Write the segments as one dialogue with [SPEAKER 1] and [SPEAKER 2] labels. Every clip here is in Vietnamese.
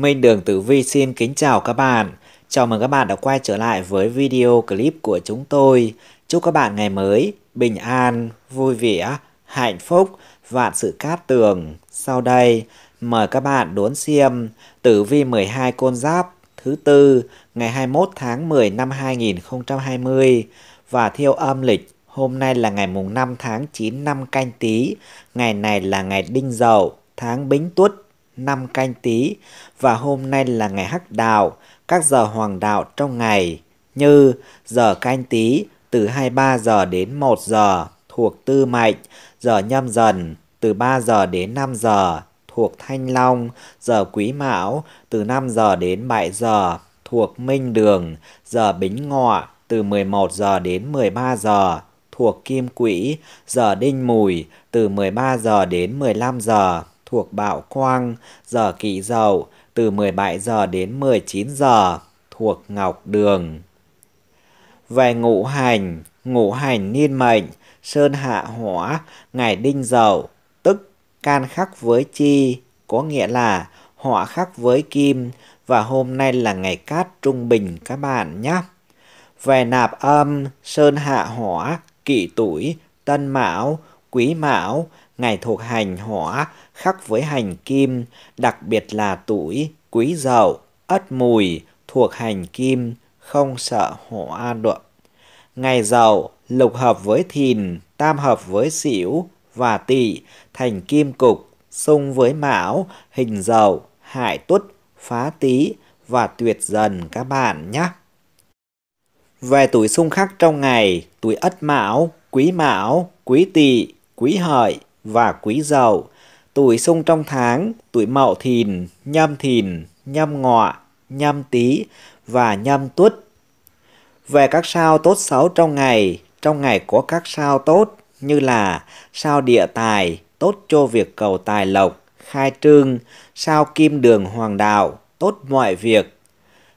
[SPEAKER 1] Minh Đường Tử Vi xin kính chào các bạn. Chào mừng các bạn đã quay trở lại với video clip của chúng tôi. Chúc các bạn ngày mới bình an, vui vẻ, hạnh phúc, vạn sự cát tường. Sau đây, mời các bạn đốn xem Tử Vi 12 con giáp thứ tư ngày 21 tháng 10 năm 2020 và theo âm lịch Hôm nay là ngày mùng 5 tháng 9 năm canh tí, ngày này là ngày đinh dậu, tháng bính tuất năm canh tí và hôm nay là ngày hắc đạo, các giờ hoàng đạo trong ngày như giờ canh tí từ 23 giờ đến 1 giờ thuộc Tư Mệnh, giờ Nhâm Dần từ 3 giờ đến 5 giờ thuộc Thanh Long, giờ Quý Mão từ 5 giờ đến 7 giờ thuộc Minh Đường, giờ Bính Ngọ từ 11 giờ đến 13 giờ thuộc Kim Quỹ, giờ Đinh Mùi từ 13 giờ đến 15 giờ thuộc Bảo Quang, giờ Kỷ Dậu, từ 17 giờ đến 19 giờ, thuộc Ngọc Đường. Về ngũ hành, ngũ hành niên mệnh, sơn hạ hỏa, ngày đinh dậu, tức can khắc với chi, có nghĩa là hỏa khắc với kim, và hôm nay là ngày cát trung bình các bạn nhé. Về nạp âm, sơn hạ hỏa, kỷ tuổi, tân mão, quý mão, ngày thuộc hành hỏa khắc với hành kim, đặc biệt là tuổi, quý dậu, ất mùi thuộc hành kim, không sợ hỏa đuộm. Ngày dậu lục hợp với thìn, tam hợp với xỉu và tỵ, thành kim cục, xung với mão, hình dậu, hại tuất, phá tý và tuyệt dần các bạn nhé. Về tuổi xung khắc trong ngày, tuổi Ất Mão, Quý Mão, Quý Tỵ, Quý Hợi và quý dậu. Tuổi xung trong tháng, tuổi mậu thìn, nhâm thìn, nhâm ngọ, nhâm tý và nhâm tuất. Về các sao tốt xấu trong ngày, trong ngày có các sao tốt như là sao địa tài, tốt cho việc cầu tài lộc, khai trương, sao kim đường hoàng đạo, tốt mọi việc.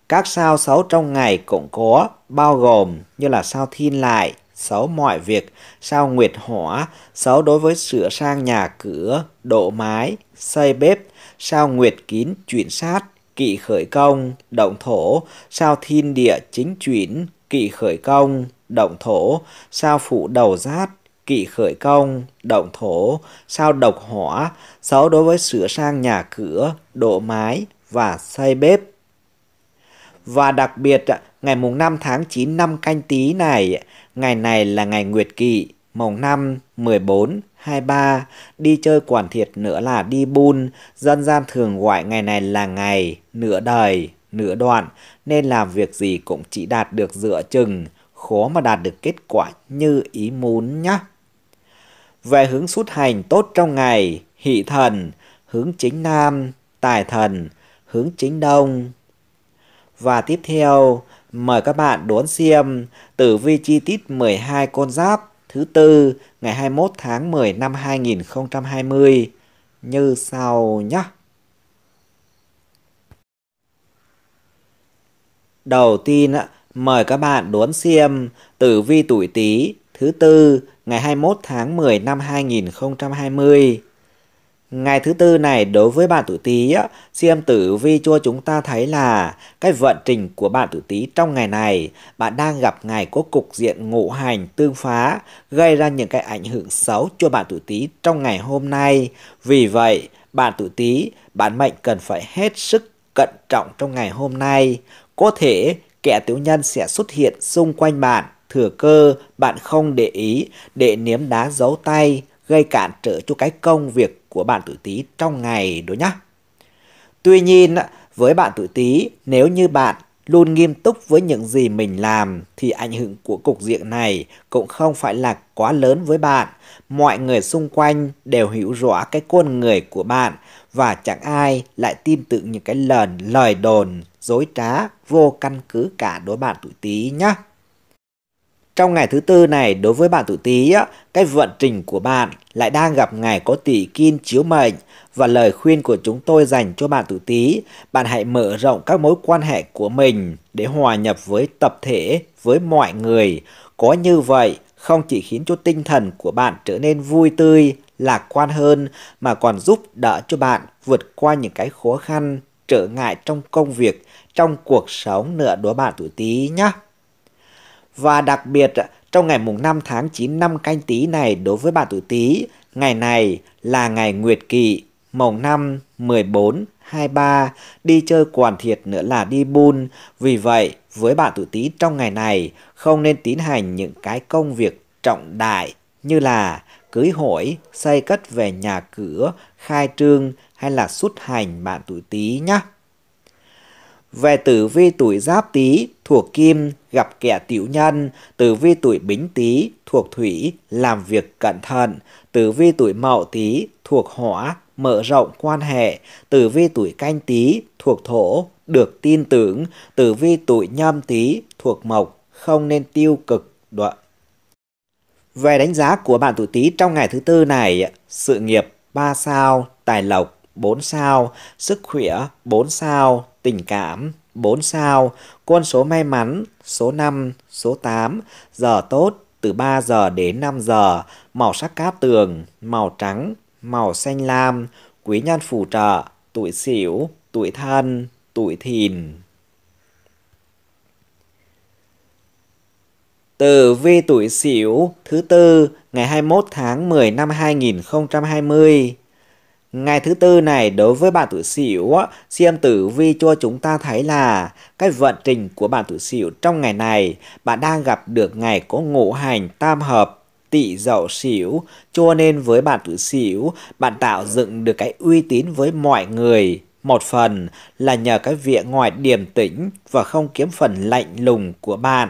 [SPEAKER 1] Các sao xấu trong ngày cũng có, bao gồm như là sao thiên lại, xấu mọi việc, sao nguyệt hỏa, xấu đối với sửa sang nhà cửa, độ mái, xây bếp, sao nguyệt kín chuyển sát, kỵ khởi công, động thổ, sao thiên địa chính chuyển, kỵ khởi công, động thổ, sao phụ đầu rát kỵ khởi công, động thổ, sao độc hỏa, xấu đối với sửa sang nhà cửa, độ mái và xây bếp. Và đặc biệt ngày mùng 5 tháng 9 năm canh tí này, ngày này là ngày nguyệt kỵ, mùng 5, 14, 23, đi chơi quản thiệt nữa là đi bun, dân gian thường gọi ngày này là ngày nửa đời, nửa đoạn, nên làm việc gì cũng chỉ đạt được dựa chừng, khó mà đạt được kết quả như ý muốn nhá. Về hướng xuất hành tốt trong ngày, hỷ thần, hướng chính nam, tài thần, hướng chính đông. Và tiếp theo, mời các bạn đón xem tử vi chi tiết 12 con giáp thứ tư ngày 21 tháng 10 năm 2020 như sau nhé. Đầu tiên mời các bạn đón xem tử vi tuổi Tý thứ tư ngày 21 tháng 10 năm 2020 Ngày thứ tư này đối với bạn tử tí, siêm tử vi cho chúng ta thấy là cái vận trình của bạn tuổi tí trong ngày này, bạn đang gặp ngày có cục diện ngũ hành tương phá, gây ra những cái ảnh hưởng xấu cho bạn tuổi tí trong ngày hôm nay. Vì vậy, bạn tuổi tí, bạn mệnh cần phải hết sức cẩn trọng trong ngày hôm nay. Có thể kẻ tiểu nhân sẽ xuất hiện xung quanh bạn, thừa cơ bạn không để ý để nếm đá giấu tay gây cản trở cho cái công việc của bạn tuổi Tý trong ngày đó nhá. Tuy nhiên, với bạn tuổi Tý, nếu như bạn luôn nghiêm túc với những gì mình làm thì ảnh hưởng của cục diện này cũng không phải là quá lớn với bạn. Mọi người xung quanh đều hiểu rõ cái con người của bạn và chẳng ai lại tin tưởng những cái lời lời đồn dối trá vô căn cứ cả đối bạn tuổi Tý nhá. Trong ngày thứ tư này, đối với bạn tuổi Tý, cái vận trình của bạn lại đang gặp ngày có tỷ kim chiếu mệnh và lời khuyên của chúng tôi dành cho bạn tuổi Tý, bạn hãy mở rộng các mối quan hệ của mình để hòa nhập với tập thể, với mọi người. Có như vậy, không chỉ khiến cho tinh thần của bạn trở nên vui tươi, lạc quan hơn mà còn giúp đỡ cho bạn vượt qua những cái khó khăn, trở ngại trong công việc, trong cuộc sống nữa đối bạn tuổi Tý nhé. Và đặc biệt, trong ngày mùng 5 tháng 9 năm canh tí này đối với bạn tuổi tí, ngày này là ngày nguyệt kỵ, mồng 5, 14, 23, đi chơi quàn thiệt nữa là đi buôn. Vì vậy, với bạn tuổi tí trong ngày này, không nên tiến hành những cái công việc trọng đại như là cưới hỏi, xây cất về nhà cửa, khai trương hay là xuất hành bạn tuổi tí nhé. Về tử vi tuổi giáp tý thuộc kim, gặp kẻ tiểu nhân, tử vi tuổi bính tý thuộc thủy, làm việc cẩn thận, tử vi tuổi mậu tý thuộc hỏa, mở rộng quan hệ, tử vi tuổi canh tý thuộc thổ, được tin tưởng, tử vi tuổi nhâm tý thuộc mộc, không nên tiêu cực đoạn. Về đánh giá của bạn tuổi tý trong ngày thứ tư này, sự nghiệp 3 sao, tài lộc 4 sao, sức khỏe 4 sao, tình cảm 4 sao, con số may mắn số 5, số 8, giờ tốt từ 3 giờ đến 5 giờ, màu sắc cát tường, màu trắng, màu xanh lam, quý nhân phù trợ, tuổi sửu tuổi thân, tuổi thìn. từ vi tuổi sửu thứ tư ngày 21 tháng 10 năm 2020 Ngày thứ tư này đối với bạn tử sửu xem tử vi cho chúng ta thấy là cái vận trình của bạn tử sửu trong ngày này, bạn đang gặp được ngày có ngũ hành tam hợp tỵ dậu sửu cho nên với bạn tử sửu bạn tạo dựng được cái uy tín với mọi người. Một phần là nhờ cái việc ngoài điềm tĩnh và không kiếm phần lạnh lùng của bạn.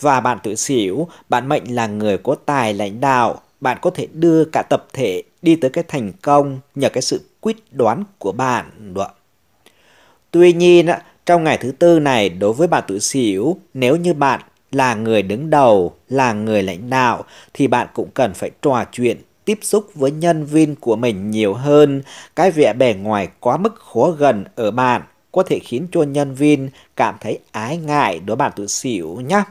[SPEAKER 1] Và bạn tử xỉu, bạn mệnh là người có tài lãnh đạo, bạn có thể đưa cả tập thể đi tới cái thành công nhờ cái sự quyết đoán của bạn. Tuy nhiên, trong ngày thứ tư này đối với bạn tự xỉu, nếu như bạn là người đứng đầu, là người lãnh đạo thì bạn cũng cần phải trò chuyện tiếp xúc với nhân viên của mình nhiều hơn, cái vẻ bề ngoài quá mức khó gần ở bạn có thể khiến cho nhân viên cảm thấy ái ngại đối bạn tự xỉu nhé.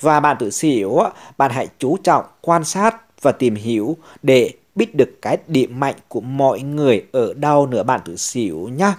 [SPEAKER 1] Và bạn tự xỉu, bạn hãy chú trọng quan sát và tìm hiểu để biết được cái điểm mạnh của mọi người ở đâu nữa bạn tự xỉu nhá.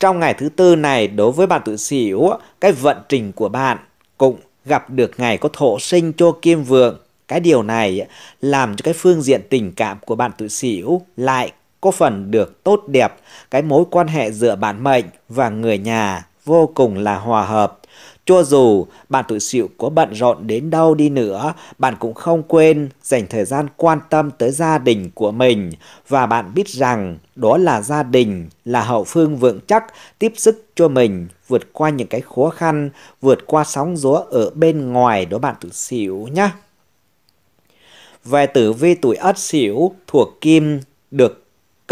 [SPEAKER 1] Trong ngày thứ tư này đối với bạn tự xỉu, cái vận trình của bạn cũng gặp được ngày có thổ sinh cho kim vượng. Cái điều này làm cho cái phương diện tình cảm của bạn tự xỉu lại có phần được tốt đẹp, cái mối quan hệ giữa bạn mệnh và người nhà vô cùng là hòa hợp cho dù bạn tuổi sửu có bận rộn đến đâu đi nữa, bạn cũng không quên dành thời gian quan tâm tới gia đình của mình và bạn biết rằng đó là gia đình, là hậu phương vững chắc tiếp sức cho mình vượt qua những cái khó khăn, vượt qua sóng gió ở bên ngoài đó bạn tuổi sửu nhé. Về tử vi tuổi Ất Sửu thuộc Kim được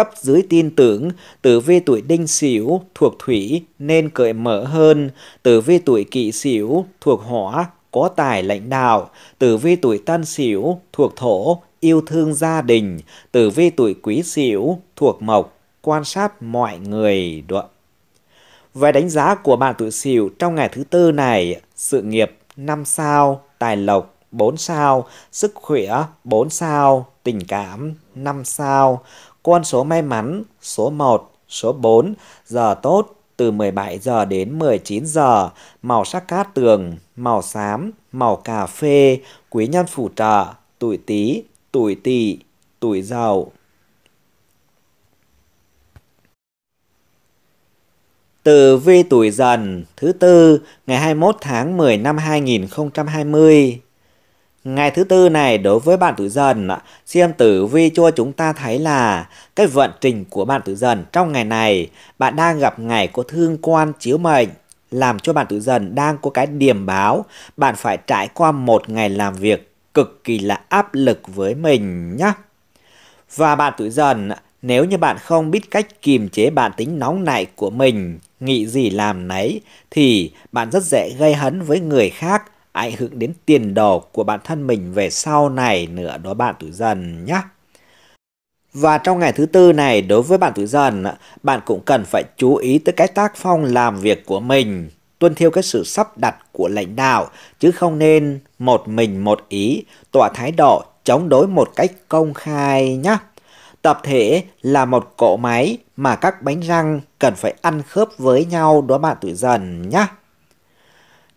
[SPEAKER 1] cấp dưới tin tưởng, tử vi tuổi đinh sửu thuộc thủy nên cởi mở hơn, tử vi tuổi kỷ sửu thuộc hỏa có tài lãnh đạo, tử vi tuổi tân sửu thuộc thổ yêu thương gia đình, tử vi tuổi quý sửu thuộc mộc quan sát mọi người đoạn. Về đánh giá của bạn tuổi sửu trong ngày thứ tư này, sự nghiệp 5 sao, tài lộc 4 sao, sức khỏe 4 sao, tình cảm 5 sao, con số may mắn số 1, số 4, giờ tốt từ 17 giờ đến 19 giờ, màu sắc cát tường, màu xám, màu cà phê, quý nhân phù trợ, tuổi Tý, tuổi Tỵ, tuổi Dậu. từ vi tuổi dần thứ tư ngày 21 tháng 10 năm 2020 Ngày thứ tư này đối với bạn tuổi dần, xem tử vi cho chúng ta thấy là cái vận trình của bạn tuổi dần trong ngày này, bạn đang gặp ngày có thương quan chiếu mệnh, làm cho bạn tuổi dần đang có cái điểm báo, bạn phải trải qua một ngày làm việc cực kỳ là áp lực với mình nhé. Và bạn tuổi dần, nếu như bạn không biết cách kiềm chế bản tính nóng nảy của mình, nghĩ gì làm nấy, thì bạn rất dễ gây hấn với người khác ảnh hưởng đến tiền đồ của bản thân mình về sau này nữa đó bạn tuổi dần nhé. Và trong ngày thứ tư này đối với bạn tuổi dần, bạn cũng cần phải chú ý tới cái tác phong làm việc của mình, tuân theo cái sự sắp đặt của lãnh đạo chứ không nên một mình một ý, tỏa thái độ chống đối một cách công khai nhé. Tập thể là một cỗ máy mà các bánh răng cần phải ăn khớp với nhau đó bạn tuổi dần nhé.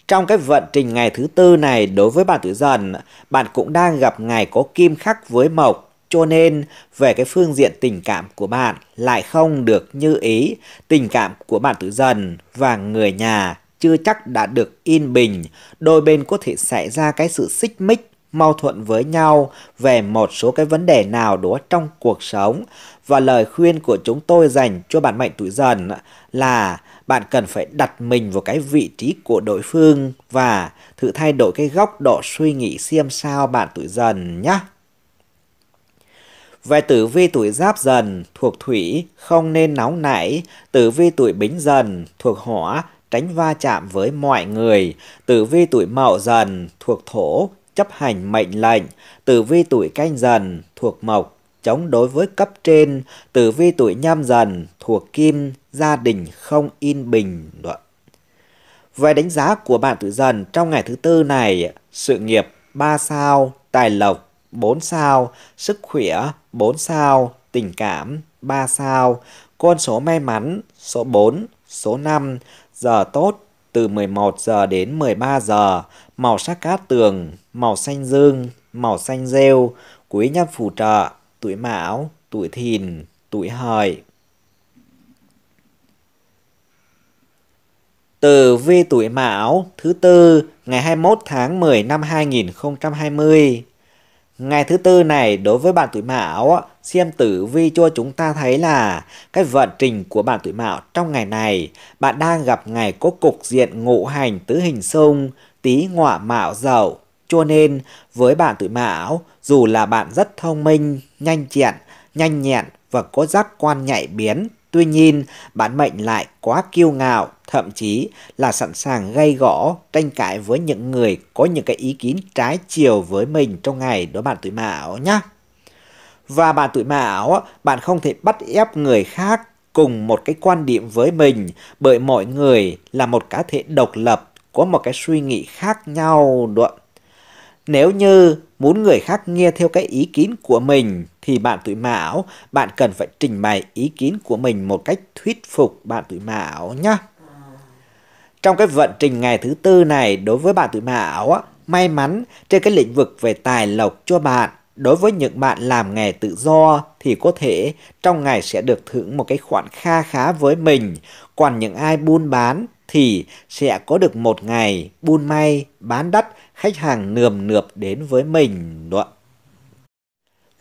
[SPEAKER 1] Trong cái vận trình ngày thứ tư này đối với bạn tuổi dần, bạn cũng đang gặp ngày có kim khắc với mộc, cho nên về cái phương diện tình cảm của bạn lại không được như ý, tình cảm của bạn tuổi dần và người nhà chưa chắc đã được yên bình, đôi bên có thể xảy ra cái sự xích mích mâu thuẫn với nhau về một số cái vấn đề nào đó trong cuộc sống và lời khuyên của chúng tôi dành cho bạn mệnh tuổi dần là bạn cần phải đặt mình vào cái vị trí của đối phương và thử thay đổi cái góc độ suy nghĩ xem sao bạn tuổi dần nhé. Về tử vi tuổi giáp dần thuộc thủy không nên nóng nảy, tử vi tuổi bính dần thuộc hỏa tránh va chạm với mọi người, tử vi tuổi mậu dần thuộc thổ chấp hành mệnh lệnh, tử vi tuổi canh dần thuộc mộc, chống đối với cấp trên, tử vi tuổi nhâm dần thuộc kim, gia đình không yên bình luận. Về đánh giá của bạn tử dần trong ngày thứ tư này, sự nghiệp 3 sao, tài lộc 4 sao, sức khỏe 4 sao, tình cảm 3 sao, con số may mắn số 4, số 5, giờ tốt từ 11 giờ đến 13 giờ, màu sắc cát tường, màu xanh dương, màu xanh rêu, quý nhân phù trợ, tuổi mão, tuổi thìn, tuổi hợi. Từ vi tuổi mão thứ tư ngày 21 tháng 10 năm 2020 Ngày thứ tư này đối với bạn tuổi Mão, xem tử vi cho chúng ta thấy là cái vận trình của bạn tuổi Mão trong ngày này, bạn đang gặp ngày có cục diện ngũ hành tứ hình xung, tí ngọa mão dậu. Cho nên với bạn tuổi Mão, dù là bạn rất thông minh, nhanh chẹn, nhanh nhẹn và có giác quan nhạy biến, tuy nhiên bạn mệnh lại quá kiêu ngạo, thậm chí là sẵn sàng gây gõ, tranh cãi với những người có những cái ý kiến trái chiều với mình trong ngày đối bạn tuổi mão nhé. Và bạn tuổi mão, bạn không thể bắt ép người khác cùng một cái quan điểm với mình bởi mọi người là một cá thể độc lập, có một cái suy nghĩ khác nhau. Đó. Nếu như muốn người khác nghe theo cái ý kiến của mình thì bạn tuổi mão, bạn cần phải trình bày ý kiến của mình một cách thuyết phục bạn tuổi mão nhé. Trong cái vận trình ngày thứ tư này đối với bạn tự mạo á, may mắn trên cái lĩnh vực về tài lộc cho bạn. Đối với những bạn làm nghề tự do thì có thể trong ngày sẽ được thưởng một cái khoản kha khá với mình. Còn những ai buôn bán thì sẽ có được một ngày buôn may, bán đắt, khách hàng nườm nượp đến với mình. đoạn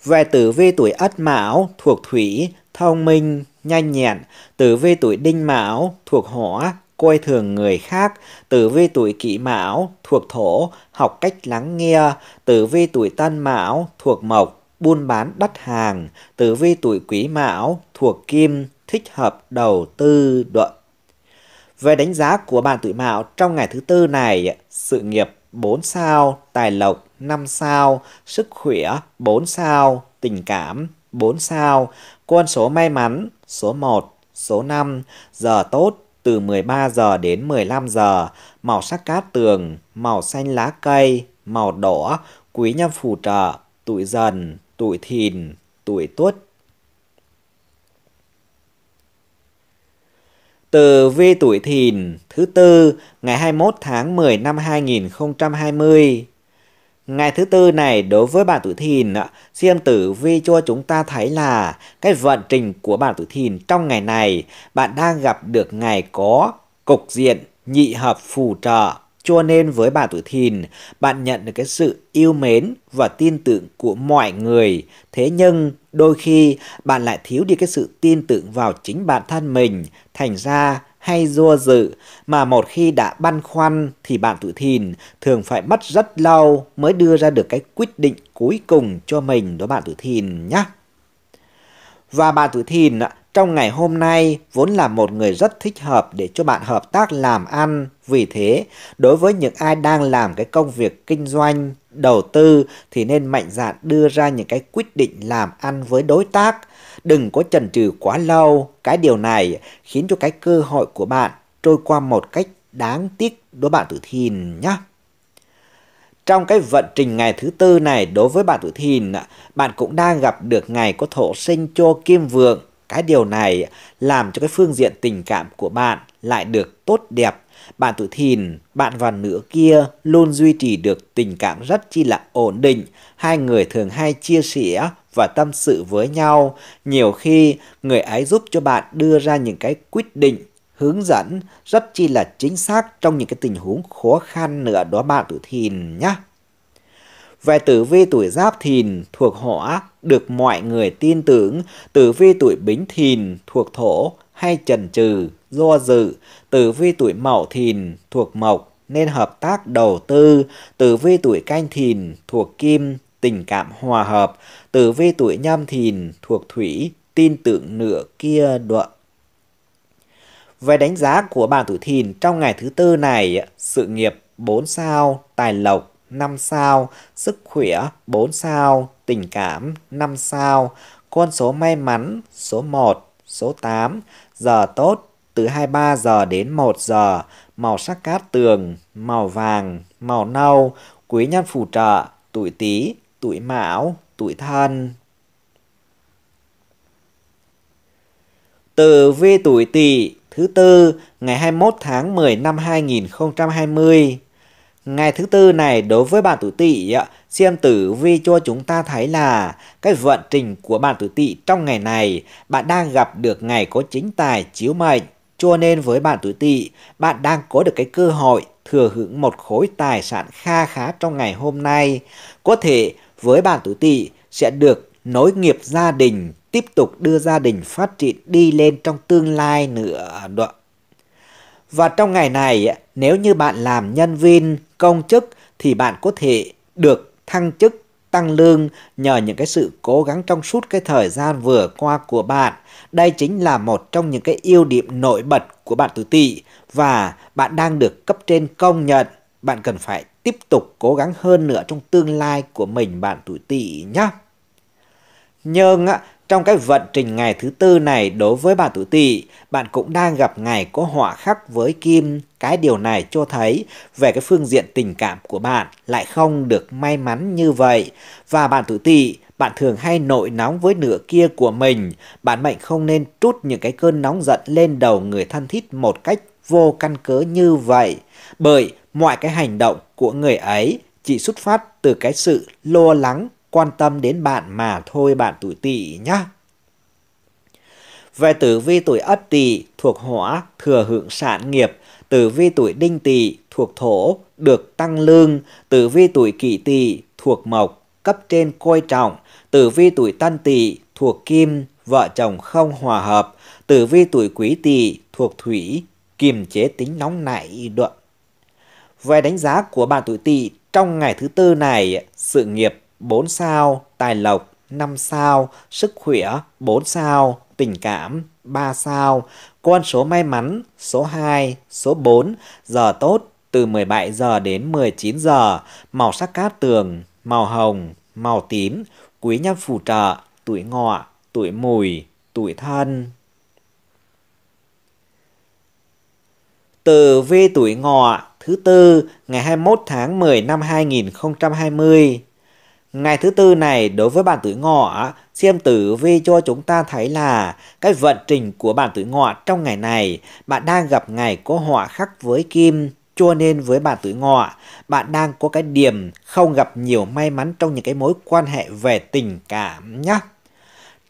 [SPEAKER 1] Về tử vi tuổi Ất Mão thuộc Thủy, thông minh, nhanh nhẹn, tử vi tuổi Đinh Mão thuộc Hỏa, coi thường người khác, tử vi tuổi kỷ mão, thuộc thổ, học cách lắng nghe, tử vi tuổi tân mão, thuộc mộc, buôn bán đắt hàng, tử vi tuổi quý mão, thuộc kim, thích hợp đầu tư đoạn. Về đánh giá của bạn tuổi mão trong ngày thứ tư này, sự nghiệp 4 sao, tài lộc 5 sao, sức khỏe 4 sao, tình cảm 4 sao, con số may mắn số 1, số 5, giờ tốt từ 13 giờ đến 15 giờ, màu sắc cát tường, màu xanh lá cây, màu đỏ, quý nhân phù trợ, tuổi dần, tuổi thìn, tuổi tuất. Từ vi tuổi thìn thứ tư ngày 21 tháng 10 năm 2020 Ngày thứ tư này đối với bản tuổi thìn, xem tử vi cho chúng ta thấy là cái vận trình của bản tuổi thìn trong ngày này, bạn đang gặp được ngày có cục diện nhị hợp phù trợ. Cho nên với bản tuổi thìn, bạn nhận được cái sự yêu mến và tin tưởng của mọi người. Thế nhưng đôi khi bạn lại thiếu đi cái sự tin tưởng vào chính bản thân mình. Thành ra hay dua dự mà một khi đã băn khoăn thì bạn tự thìn thường phải mất rất lâu mới đưa ra được cái quyết định cuối cùng cho mình đó bạn tự thìn nhé. Và bạn tự thìn trong ngày hôm nay vốn là một người rất thích hợp để cho bạn hợp tác làm ăn. Vì thế, đối với những ai đang làm cái công việc kinh doanh, đầu tư thì nên mạnh dạn đưa ra những cái quyết định làm ăn với đối tác Đừng có chần chừ quá lâu, cái điều này khiến cho cái cơ hội của bạn trôi qua một cách đáng tiếc đối bạn tử thìn nhé. Trong cái vận trình ngày thứ tư này đối với bạn tuổi thìn, bạn cũng đang gặp được ngày có thổ sinh cho kim vượng. Cái điều này làm cho cái phương diện tình cảm của bạn lại được tốt đẹp. Bạn tuổi thìn, bạn và nữ kia luôn duy trì được tình cảm rất chi là ổn định. Hai người thường hay chia sẻ và tâm sự với nhau. Nhiều khi người ấy giúp cho bạn đưa ra những cái quyết định, hướng dẫn rất chi là chính xác trong những cái tình huống khó khăn nữa đó bạn tuổi thìn nhé. Về tử vi tuổi giáp thìn thuộc hỏa được mọi người tin tưởng, tử vi tuổi bính thìn thuộc thổ hay trần trừ, do dự, tử vi tuổi mậu thìn thuộc mộc nên hợp tác đầu tư, tử vi tuổi canh thìn thuộc kim tình cảm hòa hợp, tử vi tuổi nhâm thìn thuộc thủy, tin tưởng nửa kia đoạn. Về đánh giá của bạn tuổi thìn trong ngày thứ tư này, sự nghiệp 4 sao, tài lộc 5 sao, sức khỏe 4 sao, tình cảm 5 sao, con số may mắn số 1, số 8, giờ tốt từ 23 giờ đến 1 giờ, màu sắc cát tường, màu vàng, màu nâu, quý nhân phù trợ, tuổi Tý, tuổi mão, tuổi thân. Từ vi tuổi tỵ thứ tư ngày 21 tháng 10 năm 2020. Ngày thứ tư này đối với bạn tuổi tỵ xem tử vi cho chúng ta thấy là cái vận trình của bạn tuổi tỵ trong ngày này bạn đang gặp được ngày có chính tài chiếu mệnh cho nên với bạn tuổi tỵ bạn đang có được cái cơ hội thừa hưởng một khối tài sản kha khá trong ngày hôm nay có thể với bạn tuổi tỵ sẽ được nối nghiệp gia đình, tiếp tục đưa gia đình phát triển đi lên trong tương lai nữa. đoạn Và trong ngày này, nếu như bạn làm nhân viên, công chức thì bạn có thể được thăng chức, tăng lương nhờ những cái sự cố gắng trong suốt cái thời gian vừa qua của bạn. Đây chính là một trong những cái ưu điểm nổi bật của bạn tuổi tỵ và bạn đang được cấp trên công nhận. Bạn cần phải tiếp tục cố gắng hơn nữa trong tương lai của mình bạn tuổi tỵ nhé. Nhưng trong cái vận trình ngày thứ tư này đối với bạn tuổi tỵ, bạn cũng đang gặp ngày có họa khắc với kim. Cái điều này cho thấy về cái phương diện tình cảm của bạn lại không được may mắn như vậy. Và bạn tuổi tỵ, bạn thường hay nổi nóng với nửa kia của mình. Bạn mệnh không nên trút những cái cơn nóng giận lên đầu người thân thiết một cách vô căn cớ như vậy. Bởi mọi cái hành động của người ấy chỉ xuất phát từ cái sự lo lắng, quan tâm đến bạn mà thôi bạn tuổi tỵ nhá. Về tử vi tuổi ất tỵ thuộc hỏa, thừa hưởng sản nghiệp, tử vi tuổi đinh tỵ thuộc thổ, được tăng lương, tử vi tuổi kỷ tỵ thuộc mộc, cấp trên coi trọng, tử vi tuổi tân tỵ thuộc kim, vợ chồng không hòa hợp, tử vi tuổi quý tỵ thuộc thủy, kiềm chế tính nóng nảy được về đánh giá của bạn tuổi Tỵ trong ngày thứ tư này, sự nghiệp 4 sao, tài lộc 5 sao, sức khỏe 4 sao, tình cảm 3 sao, con số may mắn số 2, số 4, giờ tốt từ 17 giờ đến 19 giờ, màu sắc cát tường, màu hồng, màu tím, quý nhân phù trợ, tuổi ngọ, tuổi mùi, tuổi thân. từ v tuổi ngọ thứ tư ngày 21 tháng 10 năm 2020. Ngày thứ tư này đối với bản tuổi ngọ, xem tử vi cho chúng ta thấy là cái vận trình của bản tuổi ngọ trong ngày này, bạn đang gặp ngày có họa khắc với kim, cho nên với bản tuổi ngọ, bạn đang có cái điểm không gặp nhiều may mắn trong những cái mối quan hệ về tình cảm nhé.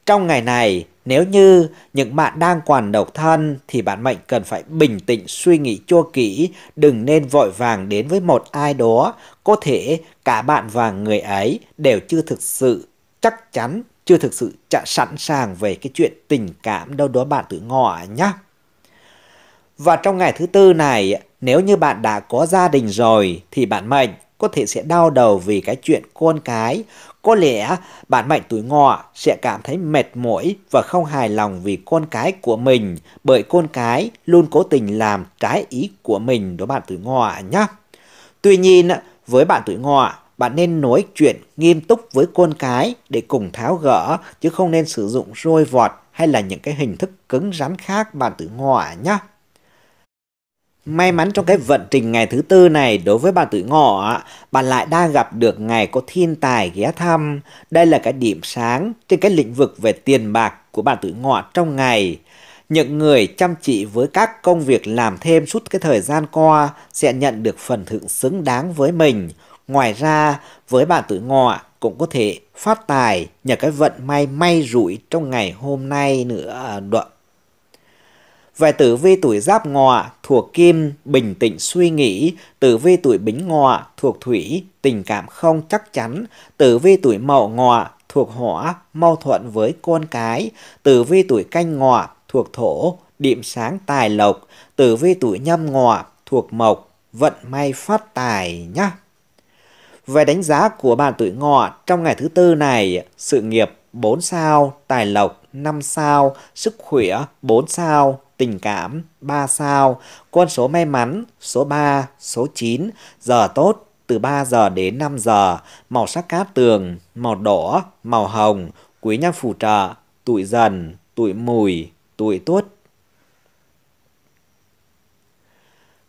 [SPEAKER 1] Trong ngày này, nếu như những bạn đang còn độc thân thì bạn mệnh cần phải bình tĩnh suy nghĩ cho kỹ, đừng nên vội vàng đến với một ai đó. Có thể cả bạn và người ấy đều chưa thực sự chắc chắn, chưa thực sự sẵn sàng về cái chuyện tình cảm đâu đó bạn tự ngỏ nhé Và trong ngày thứ tư này, nếu như bạn đã có gia đình rồi thì bạn mệnh có thể sẽ đau đầu vì cái chuyện con cái. Có lẽ bạn mạnh tuổi ngọ sẽ cảm thấy mệt mỏi và không hài lòng vì con cái của mình bởi con cái luôn cố tình làm trái ý của mình đối bạn tuổi ngọ nhé. Tuy nhiên, với bạn tuổi ngọ, bạn nên nói chuyện nghiêm túc với con cái để cùng tháo gỡ chứ không nên sử dụng roi vọt hay là những cái hình thức cứng rắn khác bạn tuổi ngọ nhé. May mắn trong cái vận trình ngày thứ tư này đối với bà tuổi ngọ, bạn lại đang gặp được ngày có thiên tài ghé thăm. Đây là cái điểm sáng trên cái lĩnh vực về tiền bạc của bạn tuổi ngọ trong ngày. Những người chăm chỉ với các công việc làm thêm suốt cái thời gian qua sẽ nhận được phần thưởng xứng đáng với mình. Ngoài ra, với bạn tuổi ngọ cũng có thể phát tài nhờ cái vận may may rủi trong ngày hôm nay nữa. Về tử vi tuổi giáp ngọ thuộc kim, bình tĩnh suy nghĩ, tử vi tuổi bính ngọ thuộc thủy, tình cảm không chắc chắn, tử vi tuổi mậu ngọ thuộc hỏa, mâu thuẫn với con cái, tử vi tuổi canh ngọ thuộc thổ, điểm sáng tài lộc, tử vi tuổi nhâm ngọ thuộc mộc, vận may phát tài nhá Về đánh giá của bạn tuổi ngọ trong ngày thứ tư này, sự nghiệp 4 sao, tài lộc 5 sao, sức khỏe 4 sao, tình cảm 3 sao, con số may mắn số 3, số 9, giờ tốt từ 3 giờ đến 5 giờ, màu sắc cát tường, màu đỏ, màu hồng, quý nhân phù trợ, tuổi dần, tuổi mùi, tuổi tuất.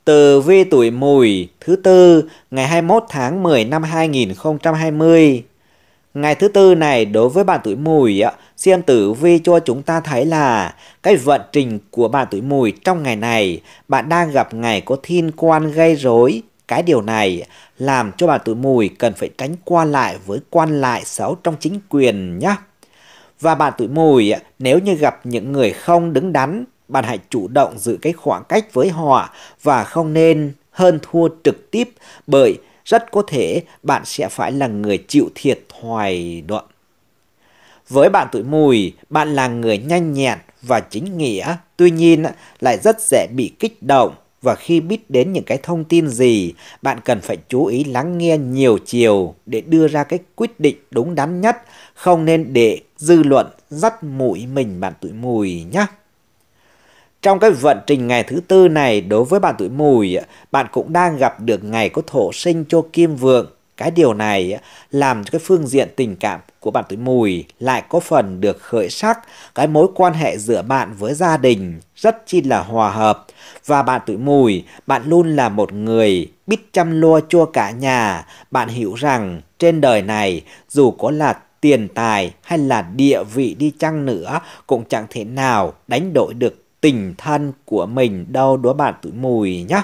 [SPEAKER 1] Từ vi tuổi mùi thứ tư ngày 21 tháng 10 năm 2020 Ngày thứ tư này đối với bạn tuổi mùi, xem Tử Vi cho chúng ta thấy là cái vận trình của bạn tuổi mùi trong ngày này, bạn đang gặp ngày có thiên quan gây rối. Cái điều này làm cho bạn tuổi mùi cần phải tránh qua lại với quan lại xấu trong chính quyền nhé. Và bạn tuổi mùi nếu như gặp những người không đứng đắn, bạn hãy chủ động giữ cái khoảng cách với họ và không nên hơn thua trực tiếp bởi rất có thể bạn sẽ phải là người chịu thiệt thòi đoạn. Với bạn tuổi mùi, bạn là người nhanh nhẹn và chính nghĩa, tuy nhiên lại rất dễ bị kích động và khi biết đến những cái thông tin gì, bạn cần phải chú ý lắng nghe nhiều chiều để đưa ra cái quyết định đúng đắn nhất, không nên để dư luận dắt mũi mình bạn tuổi mùi nhé. Trong cái vận trình ngày thứ tư này đối với bạn tuổi mùi, bạn cũng đang gặp được ngày có thổ sinh cho kim vượng. Cái điều này làm cho cái phương diện tình cảm của bạn tuổi mùi lại có phần được khởi sắc, cái mối quan hệ giữa bạn với gia đình rất chi là hòa hợp. Và bạn tuổi mùi, bạn luôn là một người biết chăm lo cho cả nhà. Bạn hiểu rằng trên đời này dù có là tiền tài hay là địa vị đi chăng nữa cũng chẳng thể nào đánh đổi được tình thân của mình đâu đúa bạn tuổi mùi nhá.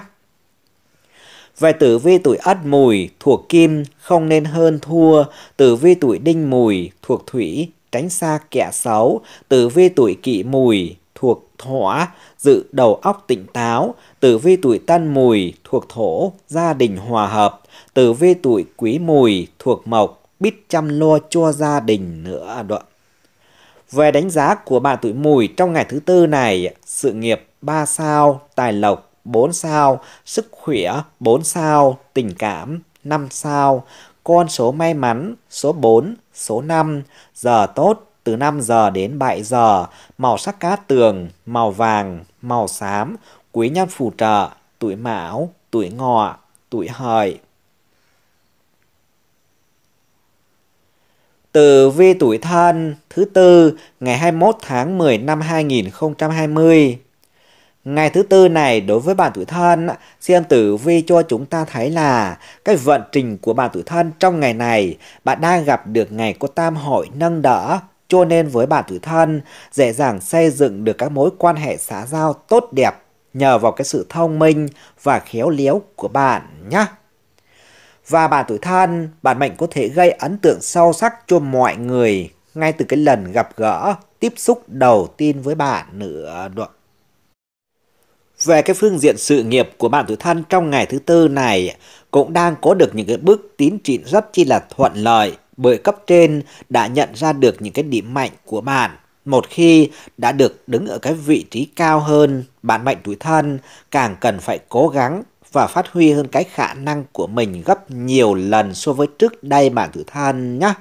[SPEAKER 1] Về tử vi tuổi ất mùi thuộc kim không nên hơn thua, tử vi tuổi đinh mùi thuộc thủy tránh xa kẻ xấu, tử vi tuổi kỷ mùi thuộc hỏa dự đầu óc tỉnh táo, tử vi tuổi tân mùi thuộc thổ, gia đình hòa hợp, tử vi tuổi quý mùi thuộc mộc, biết chăm lo cho gia đình nữa đoạn. Về đánh giá của bạn tuổi mùi trong ngày thứ tư này, sự nghiệp 3 sao, tài lộc 4 sao, sức khỏe 4 sao, tình cảm 5 sao, con số may mắn số 4, số 5, giờ tốt từ 5 giờ đến 7 giờ, màu sắc cát tường, màu vàng, màu xám, quý nhân phù trợ, tuổi mão, tuổi ngọ, tuổi hợi. Từ vi tuổi thân thứ tư ngày 21 tháng 10 năm 2020. Ngày thứ tư này đối với bạn tuổi thân, xem tử vi cho chúng ta thấy là cái vận trình của bạn tuổi thân trong ngày này, bạn đang gặp được ngày có tam hội nâng đỡ, cho nên với bạn tuổi thân, dễ dàng xây dựng được các mối quan hệ xã giao tốt đẹp nhờ vào cái sự thông minh và khéo léo của bạn nhé. Và bạn tuổi thân, bản mệnh có thể gây ấn tượng sâu sắc cho mọi người ngay từ cái lần gặp gỡ, tiếp xúc đầu tiên với bạn nữa. Về cái phương diện sự nghiệp của bạn tuổi thân trong ngày thứ tư này cũng đang có được những cái bước tiến triển rất chi là thuận lợi bởi cấp trên đã nhận ra được những cái điểm mạnh của bạn. Một khi đã được đứng ở cái vị trí cao hơn, bạn mệnh tuổi thân càng cần phải cố gắng và phát huy hơn cái khả năng của mình gấp nhiều lần so với trước đây bạn tuổi thân nhé.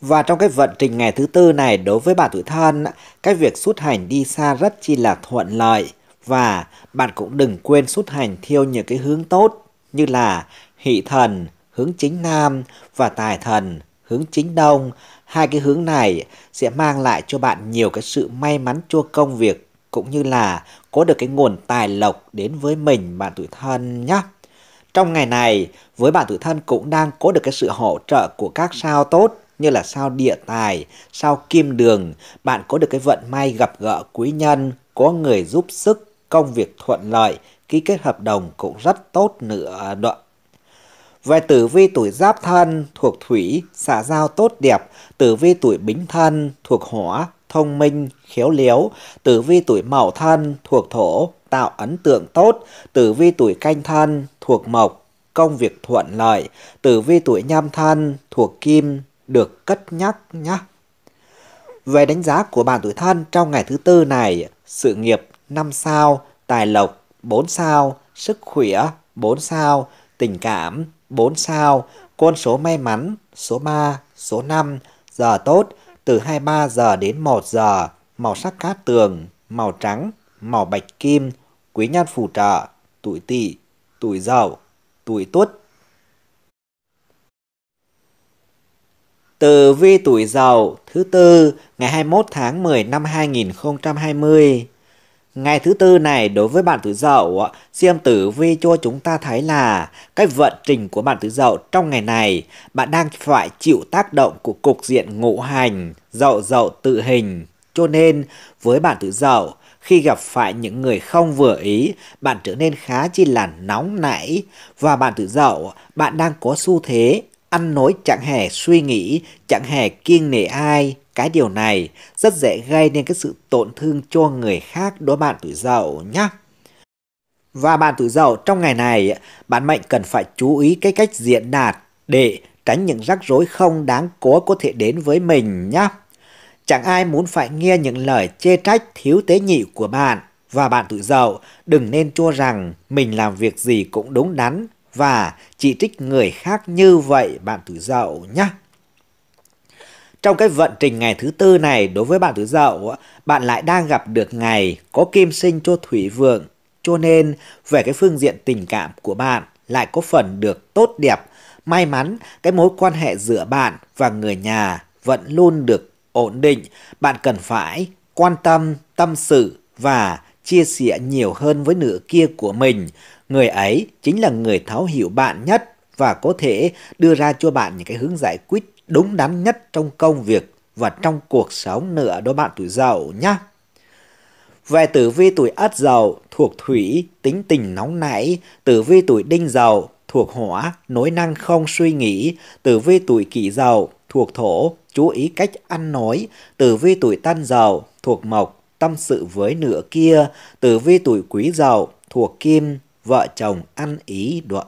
[SPEAKER 1] Và trong cái vận trình ngày thứ tư này đối với bạn tuổi thân, cái việc xuất hành đi xa rất chi là thuận lợi và bạn cũng đừng quên xuất hành theo những cái hướng tốt như là hỷ thần, hướng chính nam và tài thần, hướng chính đông. Hai cái hướng này sẽ mang lại cho bạn nhiều cái sự may mắn cho công việc cũng như là có được cái nguồn tài lộc đến với mình bạn tuổi thân nhé. Trong ngày này, với bạn tuổi thân cũng đang có được cái sự hỗ trợ của các sao tốt như là sao địa tài, sao kim đường, bạn có được cái vận may gặp gỡ quý nhân, có người giúp sức, công việc thuận lợi, ký kết hợp đồng cũng rất tốt nữa đoạn. Về tử vi tuổi giáp thân thuộc thủy, xã giao tốt đẹp, tử vi tuổi bính thân thuộc hỏa, thông minh, khéo léo, tử vi tuổi mậu thân thuộc thổ, tạo ấn tượng tốt, tử vi tuổi canh thân thuộc mộc, công việc thuận lợi, tử vi tuổi nhâm thân thuộc kim, được cất nhắc nhé. Về đánh giá của bạn tuổi thân trong ngày thứ tư này, sự nghiệp 5 sao, tài lộc 4 sao, sức khỏe 4 sao, tình cảm 4 sao, con số may mắn số 3, số 5, giờ tốt từ 23 giờ đến 1 giờ, màu sắc cát tường, màu trắng, màu bạch kim, quý nhân phù trợ, tuổi tỵ, tuổi dậu, tuổi tuất. Từ vi tuổi dậu thứ tư ngày 21 tháng 10 năm 2020 Ngày thứ tư này đối với bản tử dậu, xem Tử Vi cho chúng ta thấy là cái vận trình của bản tử dậu trong ngày này, bạn đang phải chịu tác động của cục diện ngũ hành, dậu dậu tự hình. Cho nên, với bản tử dậu, khi gặp phải những người không vừa ý, bạn trở nên khá chi là nóng nảy và bạn tử dậu, bạn đang có xu thế ăn nói chẳng hề suy nghĩ, chẳng hề kiêng nể ai, cái điều này rất dễ gây nên cái sự tổn thương cho người khác đối bạn tuổi dậu nhé. Và bạn tuổi dậu trong ngày này, bạn mệnh cần phải chú ý cái cách diện đạt để tránh những rắc rối không đáng có có thể đến với mình nhé. Chẳng ai muốn phải nghe những lời chê trách thiếu tế nhị của bạn và bạn tuổi dậu đừng nên cho rằng mình làm việc gì cũng đúng đắn và chỉ trích người khác như vậy bạn tuổi dậu nhé. Trong cái vận trình ngày thứ tư này đối với bạn tuổi dậu, bạn lại đang gặp được ngày có kim sinh cho thủy vượng, cho nên về cái phương diện tình cảm của bạn lại có phần được tốt đẹp, may mắn cái mối quan hệ giữa bạn và người nhà vẫn luôn được ổn định, bạn cần phải quan tâm, tâm sự và chia sẻ nhiều hơn với nửa kia của mình. Người ấy chính là người thấu hiểu bạn nhất và có thể đưa ra cho bạn những cái hướng giải quyết đúng đắn nhất trong công việc và trong cuộc sống nữa đó bạn tuổi dậu nhá. Về tử vi tuổi ất dậu thuộc thủy, tính tình nóng nảy, tử vi tuổi đinh dậu thuộc hỏa, nối năng không suy nghĩ, tử vi tuổi kỷ dậu thuộc thổ, chú ý cách ăn nói, tử vi tuổi tân dậu thuộc mộc, tâm sự với nửa kia, tử vi tuổi quý dậu thuộc kim, vợ chồng ăn ý đoạn.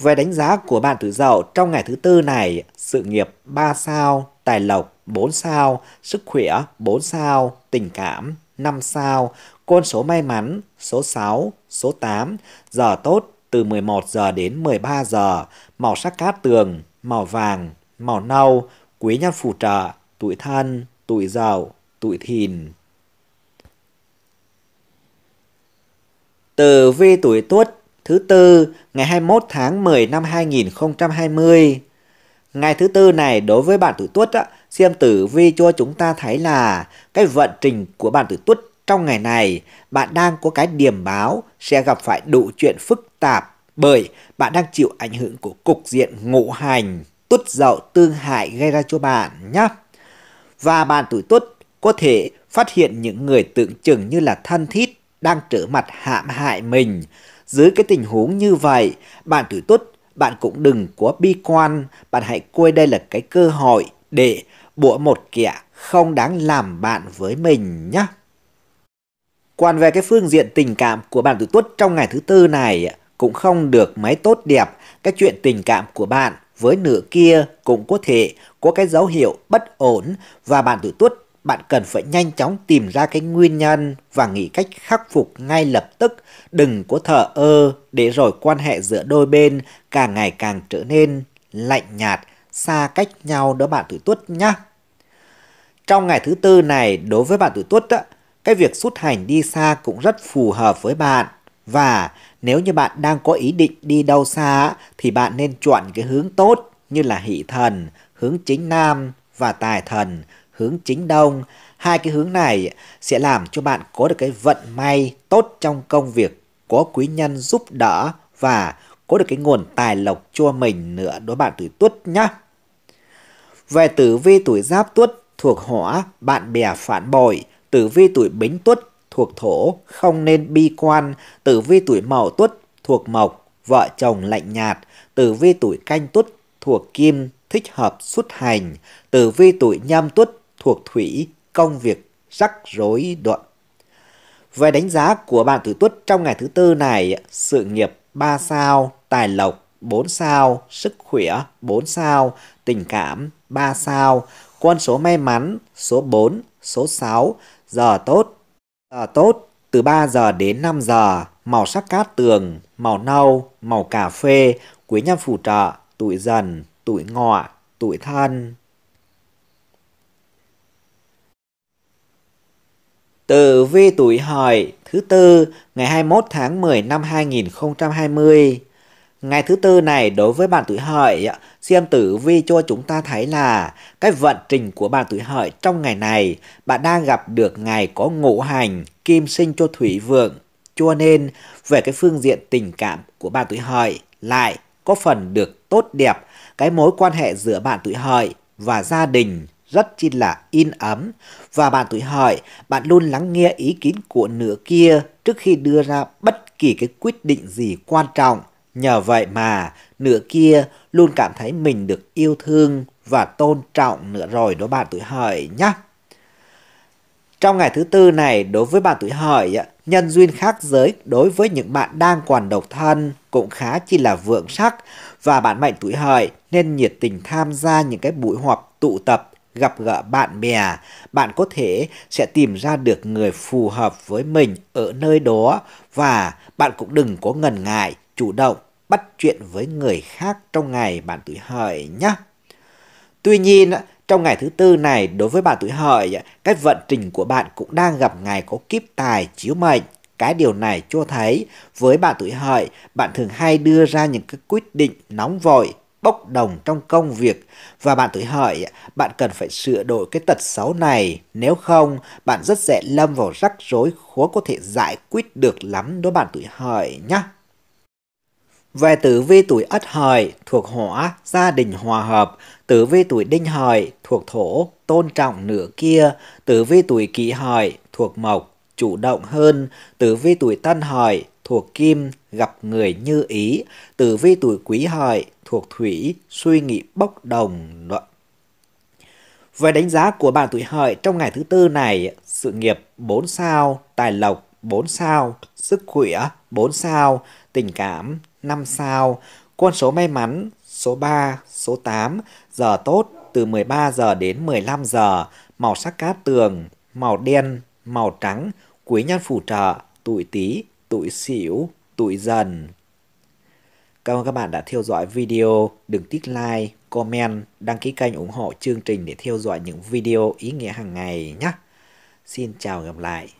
[SPEAKER 1] Về đánh giá của bạn tuổi dậu trong ngày thứ tư này, sự nghiệp 3 sao, tài lộc 4 sao, sức khỏe 4 sao, tình cảm 5 sao, con số may mắn số 6, số 8, giờ tốt từ 11 giờ đến 13 giờ, màu sắc cát tường, màu vàng, màu nâu, quý nhân phù trợ, tuổi thân, tuổi dậu, tuổi thìn. từ vi tuổi tuất thứ tư ngày 21 tháng 10 năm 2020. Ngày thứ tư này đối với bạn tuổi tuất á, xem tử vi cho chúng ta thấy là cái vận trình của bạn tuổi tuất trong ngày này bạn đang có cái điểm báo sẽ gặp phải đủ chuyện phức tạp bởi bạn đang chịu ảnh hưởng của cục diện ngũ hành tuất dậu tương hại gây ra cho bạn nhé. Và bạn tuổi tuất có thể phát hiện những người tưởng chừng như là thân thiết đang trở mặt hãm hại mình dưới cái tình huống như vậy, bạn tuổi tuất, bạn cũng đừng có bi quan, bạn hãy coi đây là cái cơ hội để bủa một kẻ không đáng làm bạn với mình nhé. Quan về cái phương diện tình cảm của bạn tuổi tuất trong ngày thứ tư này cũng không được mấy tốt đẹp. Cái chuyện tình cảm của bạn với nửa kia cũng có thể có cái dấu hiệu bất ổn và bạn tuổi tuất bạn cần phải nhanh chóng tìm ra cái nguyên nhân và nghĩ cách khắc phục ngay lập tức, đừng có thở ơ để rồi quan hệ giữa đôi bên càng ngày càng trở nên lạnh nhạt, xa cách nhau đó bạn tuổi tuất nhá. Trong ngày thứ tư này, đối với bạn tuổi tuất á, cái việc xuất hành đi xa cũng rất phù hợp với bạn. Và nếu như bạn đang có ý định đi đâu xa thì bạn nên chọn cái hướng tốt như là hỷ thần, hướng chính nam và tài thần, hướng chính đông. Hai cái hướng này sẽ làm cho bạn có được cái vận may tốt trong công việc, có quý nhân giúp đỡ và có được cái nguồn tài lộc cho mình nữa đối bạn tuổi tuất nhá. Về tử vi tuổi giáp tuất thuộc hỏa, bạn bè phản bội, tử vi tuổi bính tuất thuộc thổ, không nên bi quan, tử vi tuổi mậu tuất thuộc mộc, vợ chồng lạnh nhạt, tử vi tuổi canh tuất thuộc kim, thích hợp xuất hành, tử vi tuổi nhâm tuất thuộc thủy công việc rắc rối đoạn. Về đánh giá của bạn tuổi tuất trong ngày thứ tư này, sự nghiệp 3 sao, tài lộc 4 sao, sức khỏe 4 sao, tình cảm 3 sao, con số may mắn số 4, số 6, giờ tốt. Giờ tốt từ 3 giờ đến 5 giờ, màu sắc cát tường, màu nâu, màu cà phê, quý nhân phù trợ, tuổi dần, tuổi ngọ, tuổi thân. Tử vi tuổi hợi thứ tư ngày 21 tháng 10 năm 2020. Ngày thứ tư này đối với bạn tuổi hợi, xem tử vi cho chúng ta thấy là cái vận trình của bạn tuổi hợi trong ngày này, bạn đang gặp được ngày có ngũ hành kim sinh cho thủy vượng. Cho nên về cái phương diện tình cảm của bạn tuổi hợi lại có phần được tốt đẹp cái mối quan hệ giữa bạn tuổi hợi và gia đình rất chi là in ấm và bạn tuổi hợi bạn luôn lắng nghe ý kiến của nửa kia trước khi đưa ra bất kỳ cái quyết định gì quan trọng nhờ vậy mà nửa kia luôn cảm thấy mình được yêu thương và tôn trọng nữa rồi đó bạn tuổi hợi nhé trong ngày thứ tư này đối với bạn tuổi hợi nhân duyên khác giới đối với những bạn đang còn độc thân cũng khá chi là vượng sắc và bạn mệnh tuổi hợi nên nhiệt tình tham gia những cái buổi họp tụ tập gặp gỡ bạn bè, bạn có thể sẽ tìm ra được người phù hợp với mình ở nơi đó và bạn cũng đừng có ngần ngại, chủ động bắt chuyện với người khác trong ngày bạn tuổi hợi nhé. Tuy nhiên, trong ngày thứ tư này đối với bạn tuổi hợi, cái vận trình của bạn cũng đang gặp ngày có kiếp tài chiếu mệnh. Cái điều này cho thấy với bạn tuổi hợi, bạn thường hay đưa ra những cái quyết định nóng vội, bốc đồng trong công việc và bạn tự hỏi bạn cần phải sửa đổi cái tật xấu này nếu không bạn rất dễ lâm vào rắc rối khó có thể giải quyết được lắm đó bạn tự hỏi nhá Về tử vi tuổi ất hợi thuộc hỏa, gia đình hòa hợp, tử vi tuổi đinh hợi thuộc thổ, tôn trọng nửa kia, tử vi tuổi kỷ hợi thuộc mộc, chủ động hơn, tử vi tuổi tân hợi thuộc kim, gặp người như ý, tử vi tuổi quý hợi thuộc thủy, suy nghĩ bốc đồng luận. Về đánh giá của bạn tuổi hợi trong ngày thứ tư này, sự nghiệp 4 sao, tài lộc 4 sao, sức khỏe 4 sao, tình cảm 5 sao, con số may mắn số 3, số 8, giờ tốt từ 13 giờ đến 15 giờ, màu sắc cát tường, màu đen, màu trắng, quý nhân phù trợ, tuổi tý, tuổi sửu, tuổi dần. Cảm ơn các bạn đã theo dõi video. Đừng tích like, comment, đăng ký kênh ủng hộ chương trình để theo dõi những video ý nghĩa hàng ngày nhé. Xin chào gặp lại.